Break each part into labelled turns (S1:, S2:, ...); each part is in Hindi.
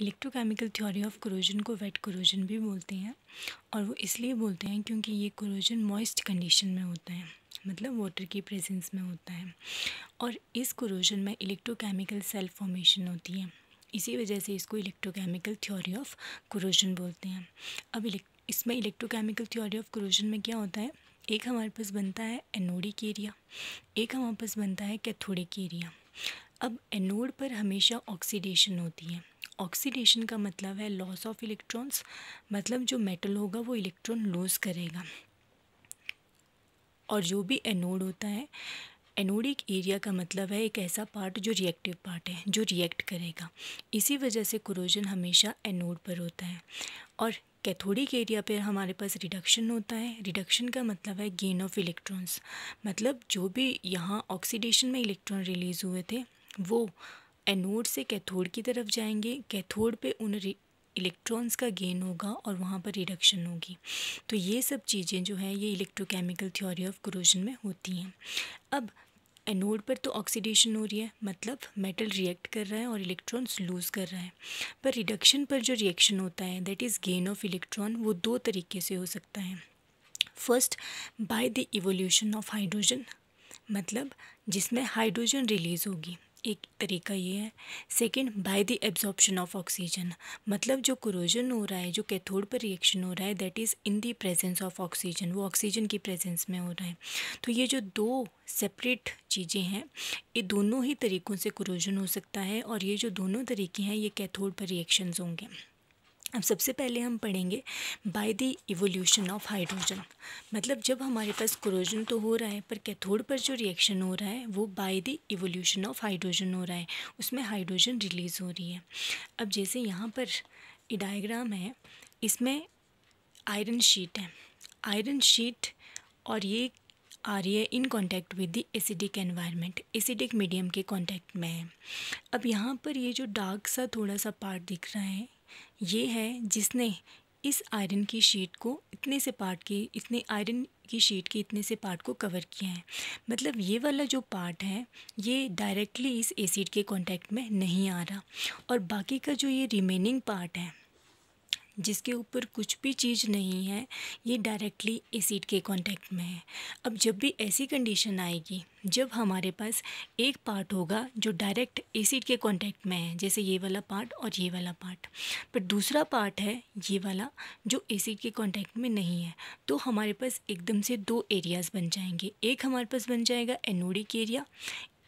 S1: इलेक्ट्रोकेमिकल थ्योरी ऑफ क्रोजन को वेट क्रोजन भी बोलते हैं और वो इसलिए बोलते हैं क्योंकि ये क्रोजन मॉइस्ट कंडीशन में होता है मतलब वाटर की प्रेजेंस में होता है और इस क्रोजन में इलेक्ट्रोकेमिकल सेल्फ फॉर्मेशन होती है इसी वजह से इसको इलेक्ट्रोकेमिकल थ्योरी ऑफ क्रोजन बोलते हैं अब इसमें इलेक्ट्रोकेमिकल थ्योरी ऑफ क्रोजन में क्या होता है एक हमारे पास बनता है एनोडिक एरिया एक हमारे पास बनता है कैथोडिक एरिया अब एनोड पर हमेशा ऑक्सीडेशन होती है ऑक्सीडेशन का मतलब है लॉस ऑफ इलेक्ट्रॉन्स मतलब जो मेटल होगा वो इलेक्ट्रॉन लूज करेगा और जो भी एनोड होता है एनोडिक एरिया का मतलब है एक ऐसा पार्ट जो रिएक्टिव पार्ट है जो रिएक्ट करेगा इसी वजह से क्रोजन हमेशा एनोड पर होता है और कैथोडिक एरिया पर हमारे पास रिडक्शन होता है रिडक्शन का मतलब है गेन ऑफ इलेक्ट्रॉन्स मतलब जो भी यहाँ ऑक्सीडेशन में इलेक्ट्रॉन रिलीज़ हुए थे वो एनोड से कैथोड की तरफ जाएंगे कैथोड पे उन इलेक्ट्रॉन्स का गेन होगा और वहाँ पर रिडक्शन होगी तो ये सब चीज़ें जो है ये इलेक्ट्रोकेमिकल थ्योरी ऑफ क्रोजन में होती हैं अब एनोड पर तो ऑक्सीडेशन हो रही है मतलब मेटल रिएक्ट कर रहा है और इलेक्ट्रॉन्स लूज़ कर रहा है पर रिडक्शन पर जो रिएक्शन होता है that is gain of electron वो दो तरीके से हो सकता है first by the evolution of hydrogen मतलब जिसमें हाइड्रोजन रिलीज़ होगी एक तरीका ये है second by the absorption of oxygen मतलब जो क्रोजन हो रहा है जो कैथोड पर रिएक्शन हो रहा है that is in the presence of oxygen वो ऑक्सीजन की प्रेजेंस में हो रहा है तो ये जो दो सेपरेट चीज़ें हैं ये दोनों ही तरीक़ों से क्रोजन हो सकता है और ये जो दोनों तरीके हैं ये कैथोड पर रिएक्शन होंगे अब सबसे पहले हम पढ़ेंगे by the evolution of hydrogen मतलब जब हमारे पास क्रोजन तो हो रहा है पर कैथोड पर जो रिएक्शन हो रहा है वो by the evolution of hydrogen हो रहा है उसमें हाइड्रोजन रिलीज़ हो रही है अब जैसे यहाँ पर डायग्राम है इसमें आयरन शीट है आयरन शीट और ये आ रही है in contact with the acidic environment acidic medium के कॉन्टैक्ट में है अब यहाँ पर ये जो डार्क सा थोड़ा सा पार्ट दिख रहा है ये है जिसने इस आयरन की शीट को इतने से पार्ट की इतने आयरन की शीट के इतने से पार्ट को कवर किया है मतलब ये वाला जो पार्ट है ये डायरेक्टली इस एसिड के कांटेक्ट में नहीं आ रहा और बाकी का जो ये रिमेनिंग पार्ट है जिसके ऊपर कुछ भी चीज़ नहीं है ये डायरेक्टली एसिड के कांटेक्ट में है अब जब भी ऐसी कंडीशन आएगी जब हमारे पास एक पार्ट होगा जो डायरेक्ट एसिड के कांटेक्ट में है जैसे ये वाला पार्ट और ये वाला पार्ट पर दूसरा पार्ट है ये वाला जो एसिड के कांटेक्ट में नहीं है तो हमारे पास एकदम से दो एरियाज़ बन जाएंगे एक हमारे पास बन जाएगा एनोडिक एरिया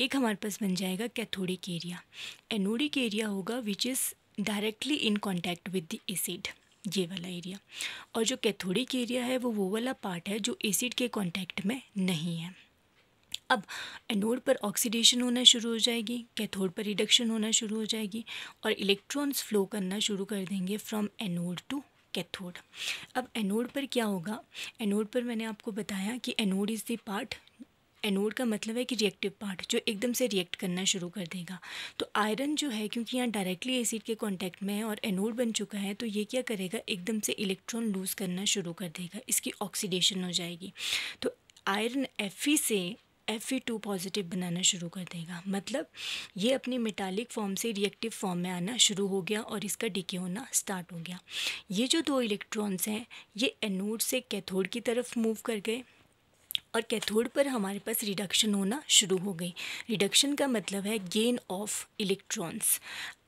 S1: एक हमारे पास बन जाएगा कैथोडिक एरिया एनोडिक एरिया होगा which is directly in contact with the acid ये वाला एरिया और जो कैथोडिक एरिया है वो वो वाला पार्ट है जो एसिड के कॉन्टैक्ट में नहीं है अब एनोड पर ऑक्सीडेशन होना शुरू हो जाएगी कैथोड पर रिडक्शन होना शुरू हो जाएगी और इलेक्ट्रॉन्स फ्लो करना शुरू कर देंगे फ्रॉम एनोड टू कैथोड अब एनोड पर क्या होगा एनोड पर मैंने आपको बताया कि anode is the part anode का मतलब है कि रिएक्टिव पार्ट जो एकदम से रिएक्ट करना शुरू कर देगा तो आयरन जो है क्योंकि यहाँ डायरेक्टली एसिड के कांटेक्ट में है और एनोड बन चुका है तो ये क्या करेगा एकदम से इलेक्ट्रॉन लूज़ करना शुरू कर देगा इसकी ऑक्सीडेशन हो जाएगी तो आयरन एफ से एफ टू पॉजिटिव बनाना शुरू कर देगा मतलब ये अपनी मेटालिक फॉर्म से रिएक्टिव फॉर्म में आना शुरू हो गया और इसका डिके होना स्टार्ट हो गया ये जो दो इलेक्ट्रॉन्स हैं ये एनोड से कैथोड की तरफ मूव कर गए और कैथोड पर हमारे पास रिडक्शन होना शुरू हो गई रिडक्शन का मतलब है गेन ऑफ इलेक्ट्रॉन्स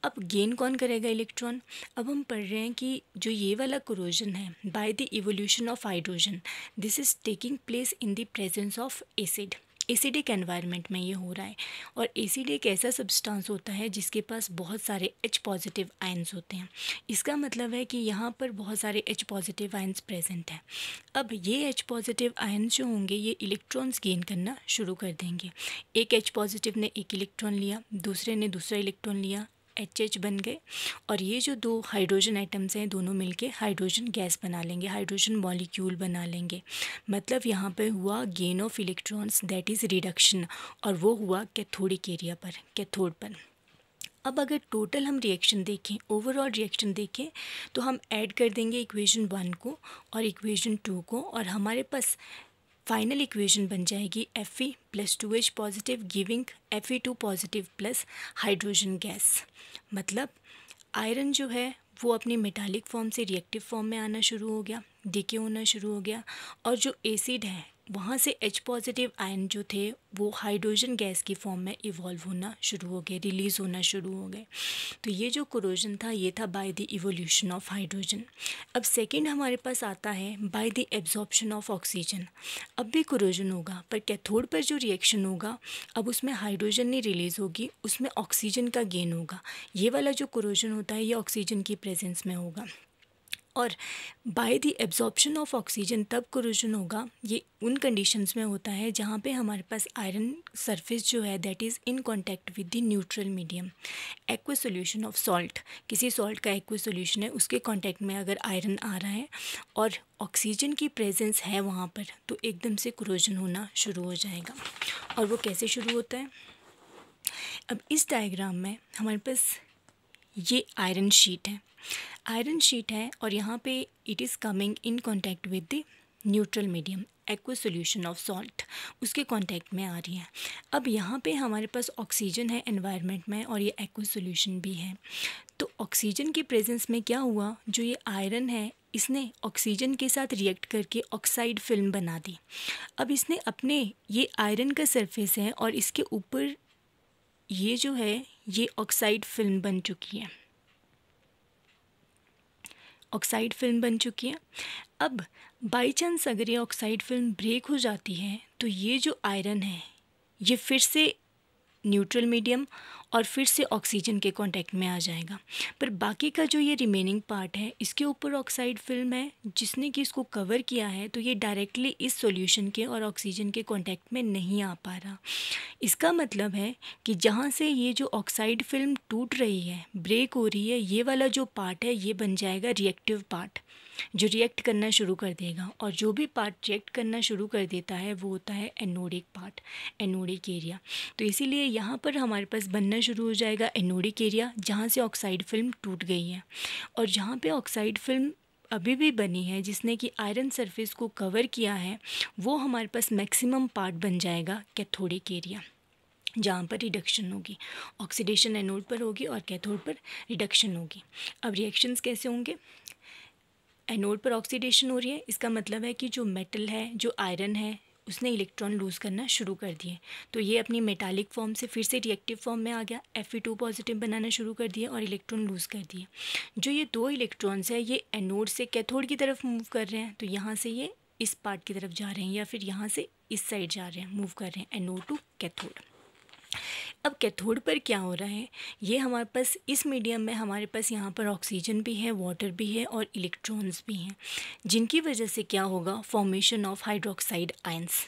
S1: अब गेन कौन करेगा इलेक्ट्रॉन अब हम पढ़ रहे हैं कि जो ये वाला क्रोजन है by the evolution of hydrogen this is taking place in the presence of acid acidic environment में ये हो रहा है और एसिडिक एक ऐसा सब्सटेंस होता है जिसके पास बहुत सारे एच पॉजिटिव आयन्स होते हैं इसका मतलब है कि यहाँ पर बहुत सारे एच पॉजिटिव आयन्स प्रेजेंट हैं अब ये एच पॉजिटिव आयन्स जो होंगे ये इलेक्ट्रॉन्स गेन करना शुरू कर देंगे एक एच पॉजिटिव ने एक इलेक्ट्रॉन लिया दूसरे ने दूसरा इलेक्ट्रॉन लिया एच एच बन गए और ये जो दो हाइड्रोजन आइटम्स हैं दोनों मिलके हाइड्रोजन गैस बना लेंगे हाइड्रोजन मॉलिक्यूल बना लेंगे मतलब यहाँ पे हुआ gain of electrons that is reduction और वो हुआ कैथोडिक एरिया पर कैथोड पर अब अगर टोटल हम रिएक्शन देखें ओवरऑल रिएक्शन देखें तो हम ऐड कर देंगे इक्वेशन वन को और इक्वेशन टू को और हमारे पास फाइनल इक्वेशन बन जाएगी F E plus two H positive giving F E two positive plus hydrogen gas मतलब आयरन जो है वो अपनी मेटालिक फॉर्म से रिएक्टिव फॉर्म में आना शुरू हो गया डीके होना शुरू हो गया और जो एसिड है वहाँ से एच पॉजिटिव आयन जो थे वो हाइड्रोजन गैस की फॉर्म में इवॉल्व होना शुरू हो गए रिलीज़ होना शुरू हो गए तो ये जो क्रोजन था ये था by the evolution of hydrogen अब सेकंड हमारे पास आता है by the absorption of oxygen अब भी क्रोजन होगा पर कैथोड पर जो रिएक्शन होगा अब उसमें हाइड्रोजन नहीं रिलीज़ होगी उसमें ऑक्सीजन का गेन होगा ये वाला जो क्रोजन होता है ये ऑक्सीजन की प्रेजेंस में होगा और by the absorption of oxygen तब क्रोजन होगा ये उन कंडीशंस में होता है जहाँ पे हमारे पास आयरन सरफेस जो है that is in contact with the neutral medium aqueous solution of salt किसी सॉल्ट का एक्वे सोल्यूशन है उसके कांटेक्ट में अगर आयरन आ रहा है और ऑक्सीजन की प्रेजेंस है वहाँ पर तो एकदम से क्रोजन होना शुरू हो जाएगा और वो कैसे शुरू होता है अब इस डायग्राम में हमारे पास ये आयरन शीट है आयरन शीट है और यहाँ पे it is coming in contact with the neutral medium aqueous solution of salt उसके कॉन्टैक्ट में आ रही है अब यहाँ पे हमारे पास ऑक्सीजन है एनवायरनमेंट में और ये एक्व सोल्यूशन भी है तो ऑक्सीजन के प्रेजेंस में क्या हुआ जो ये आयरन है इसने ऑक्सीजन के साथ रिएक्ट करके ऑक्साइड फिल्म बना दी अब इसने अपने ये आयरन का सरफेस है और इसके ऊपर ये जो है ये ऑक्साइड फिल्म बन चुकी है ऑक्साइड फिल्म बन चुकी है अब बाई चांस अगर ये ऑक्साइड फिल्म ब्रेक हो जाती है तो ये जो आयरन है ये फिर से न्यूट्रल मीडियम और फिर से ऑक्सीजन के कांटेक्ट में आ जाएगा पर बाकी का जो ये रिमेनिंग पार्ट है इसके ऊपर ऑक्साइड फिल्म है जिसने कि इसको कवर किया है तो ये डायरेक्टली इस सॉल्यूशन के और ऑक्सीजन के कांटेक्ट में नहीं आ पा रहा इसका मतलब है कि जहाँ से ये जो ऑक्साइड फिल्म टूट रही है ब्रेक हो रही है ये वाला जो पार्ट है ये बन जाएगा रिएक्टिव पार्ट जो रिएक्ट करना शुरू कर देगा और जो भी पार्ट रिएक्ट करना शुरू कर देता है वो होता है एनोडिक पार्ट एनोडिक एरिया तो इसीलिए यहाँ पर हमारे पास बनना शुरू हो जाएगा एनोडिक एरिया जहाँ से ऑक्साइड फिल्म टूट गई है और जहाँ पे ऑक्साइड फिल्म अभी भी बनी है जिसने कि आयरन सरफेस को कवर किया है वो हमारे पास मैक्सिमम पार्ट बन जाएगा कैथोडिक एरिया जहाँ पर रिडक्शन होगी ऑक्सीडेशन एनोड पर होगी और कैथोड पर रिडक्शन होगी अब रिएक्शंस कैसे होंगे एनोड पर ऑक्सीडेशन हो रही है इसका मतलब है कि जो मेटल है जो आयरन है उसने इलेक्ट्रॉन लूज़ करना शुरू कर दिए तो ये अपनी मेटालिक फॉर्म से फिर से रिएक्टिव फॉर्म में आ गया एफ टू पॉजिटिव बनाना शुरू कर दिए और इलेक्ट्रॉन लूज़ कर दिए जो ये दो इलेक्ट्रॉन्स हैं ये एनोड से कैथोड की तरफ मूव कर रहे हैं तो यहाँ से ये इस पार्ट की तरफ जा रहे हैं या फिर यहाँ से इस साइड जा रहे हैं मूव कर रहे हैं एनोड टू कैथोड अब कैथोड पर क्या हो रहा है ये हमारे पास इस मीडियम में हमारे पास यहाँ पर ऑक्सीजन भी है वाटर भी है और इलेक्ट्रॉन्स भी हैं जिनकी वजह से क्या होगा फॉर्मेशन ऑफ हाइड्रोक्साइड आयंस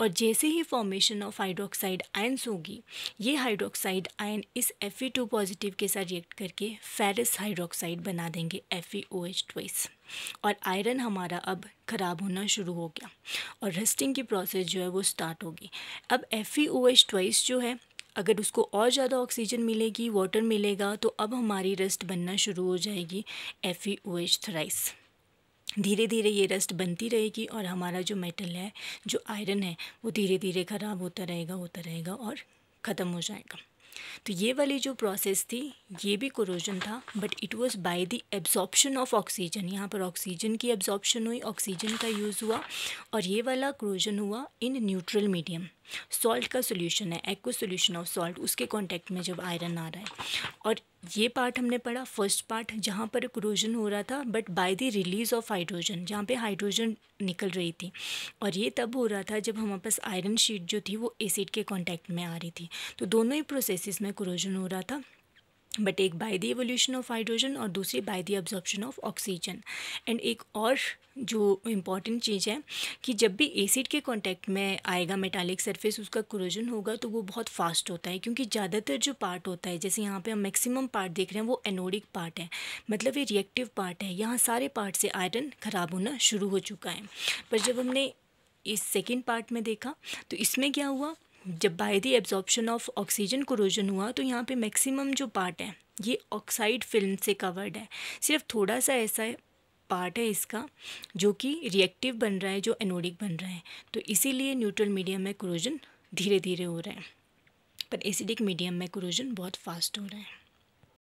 S1: और जैसे ही फॉर्मेशन ऑफ हाइड्रोक्साइड आयंस होगी ये हाइड्रोक्साइड आयन इस Fe2 पॉजिटिव के साथ रिएक्ट करके फेरस हाइड्रोक्साइड बना देंगे FeOH ट्वाइस और आयरन हमारा अब ख़राब होना शुरू हो गया और रस्टिंग की प्रोसेस जो है वो स्टार्ट होगी अब F E O H twice जो है अगर उसको और ज़्यादा ऑक्सीजन मिलेगी वाटर मिलेगा तो अब हमारी रस्ट बनना शुरू हो जाएगी F E O H thrice धीरे धीरे ये रस्ट बनती रहेगी और हमारा जो मेटल है जो आयरन है वो धीरे धीरे ख़राब होता रहेगा होता रहेगा और ख़त्म हो जाएगा तो ये वाली जो प्रोसेस थी ये भी कोरोजन था but it was by the absorption of oxygen यहाँ पर ऑक्सीजन की एब्जॉर्प्शन हुई ऑक्सीजन का यूज़ हुआ और ये वाला क्रोजन हुआ इन न्यूट्रल मीडियम सॉल्ट का सोल्यूशन है एक्व सोल्यूशन ऑफ सॉल्ट उसके कॉन्टैक्ट में जब आयरन आ रहा है और ये पार्ट हमने पढ़ा फर्स्ट पार्ट जहाँ पर क्रोजन हो रहा था but by the release of hydrogen जहाँ पे हाइड्रोजन निकल रही थी और ये तब हो रहा था जब हमारे पास आयरन शीट जो थी वो एसिड के कॉन्टैक्ट में आ रही थी तो दोनों ही प्रोसेसिस में क्रोजन हो रहा था बट एक by the evolution of hydrogen और दूसरी by the absorption of oxygen and एक और जो इम्पॉर्टेंट चीज़ है कि जब भी एसिड के कांटेक्ट में आएगा मेटालिक सरफेस उसका क्रोजन होगा तो वो बहुत फास्ट होता है क्योंकि ज़्यादातर जो पार्ट होता है जैसे यहाँ पे हम मैक्सिमम पार्ट देख रहे हैं वो एनोडिक पार्ट है मतलब ये रिएक्टिव पार्ट है यहाँ सारे पार्ट से आयरन ख़राब होना शुरू हो चुका है पर जब हमने इस सेकेंड पार्ट में देखा तो इसमें क्या हुआ जब by the absorption of oxygen corrosion हुआ तो यहाँ पे मैक्सिमम जो पार्ट है ये ऑक्साइड फिल्म से कवर्ड है सिर्फ थोड़ा सा ऐसा पार्ट है इसका जो कि रिएक्टिव बन रहा है जो एनोडिक बन रहा है तो इसीलिए न्यूट्रल मीडियम में क्रोजन धीरे धीरे हो रहा है पर एसिडिक मीडियम में क्रोजन बहुत फास्ट हो रहा है